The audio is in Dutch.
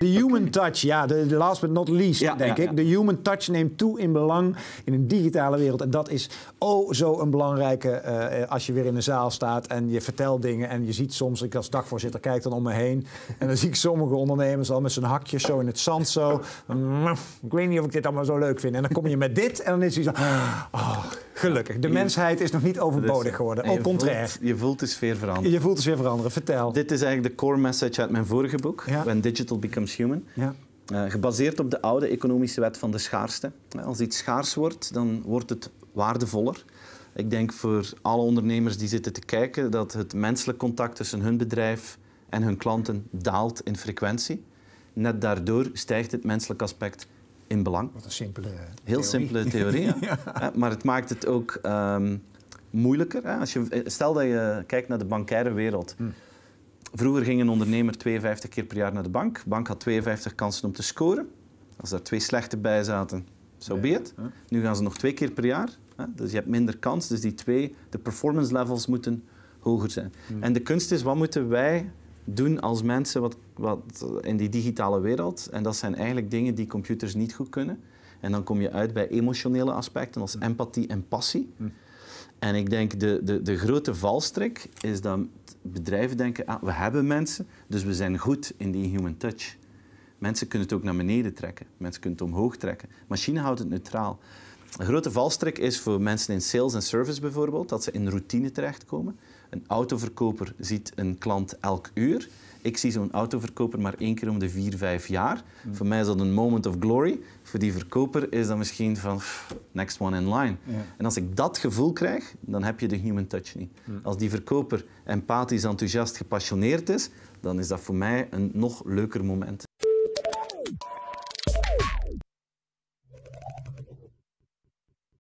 De human touch, ja, de, last but not least, denk ik. De human touch neemt toe in belang in een digitale wereld. En dat is oh zo een belangrijke eh, als je weer in de zaal staat en je vertelt dingen. En je ziet soms, ik als dagvoorzitter kijk dan om me heen. En dan zie ik sommige ondernemers al met zijn hakjes zo in het zand zo. Mm, ik weet niet of ik dit allemaal zo leuk vind. En dan kom je met dit en dan is hij zo... Oh, Gelukkig. De mensheid is nog niet overbodig geworden. Au contraire. je voelt de sfeer veranderen. Je voelt de sfeer veranderen. Vertel. Dit is eigenlijk de core message uit mijn vorige boek, When Digital Becomes Human. Ja. Eh, gebaseerd op de oude economische wet van de schaarste. Eh, als iets schaars wordt, dan wordt het waardevoller. Ik denk voor alle ondernemers die zitten te kijken dat het menselijk contact tussen hun bedrijf en hun klanten daalt in frequentie. Net daardoor stijgt het menselijk aspect in belang. een simpele Heel simpele theorie. maar het maakt het ook ehm, moeilijker. Hè? Als je, eh, stel dat je kijkt naar de bankaire wereld. Hm. Vroeger ging een ondernemer 52 keer per jaar naar de bank. De bank had 52 kansen om te scoren. Als daar twee slechte bij zaten, zo so beet. Nu gaan ze nog twee keer per jaar. Hè? Dus je hebt minder kans. Dus die twee, de performance levels moeten hoger zijn. Hm. En de kunst is, wat moeten wij doen als mensen wat, wat in die digitale wereld. En dat zijn eigenlijk dingen die computers niet goed kunnen. En dan kom je uit bij emotionele aspecten als empathie en passie. En ik denk de, de, de grote valstrik is dat bedrijven denken, ah, we hebben mensen, dus we zijn goed in die human touch. Mensen kunnen het ook naar beneden trekken, mensen kunnen het omhoog trekken. Machine houdt het neutraal. Een grote valstrik is voor mensen in sales en service bijvoorbeeld, dat ze in routine terechtkomen. Een autoverkoper ziet een klant elk uur. Ik zie zo'n autoverkoper maar één keer om de vier, vijf jaar. Mm. Voor mij is dat een moment of glory. Voor die verkoper is dat misschien van next one in line. En als ik dat gevoel krijg, dan heb je de human touch niet. Mm. Als die verkoper empathisch, enthousiast, gepassioneerd is, dan is dat voor mij een nog leuker moment.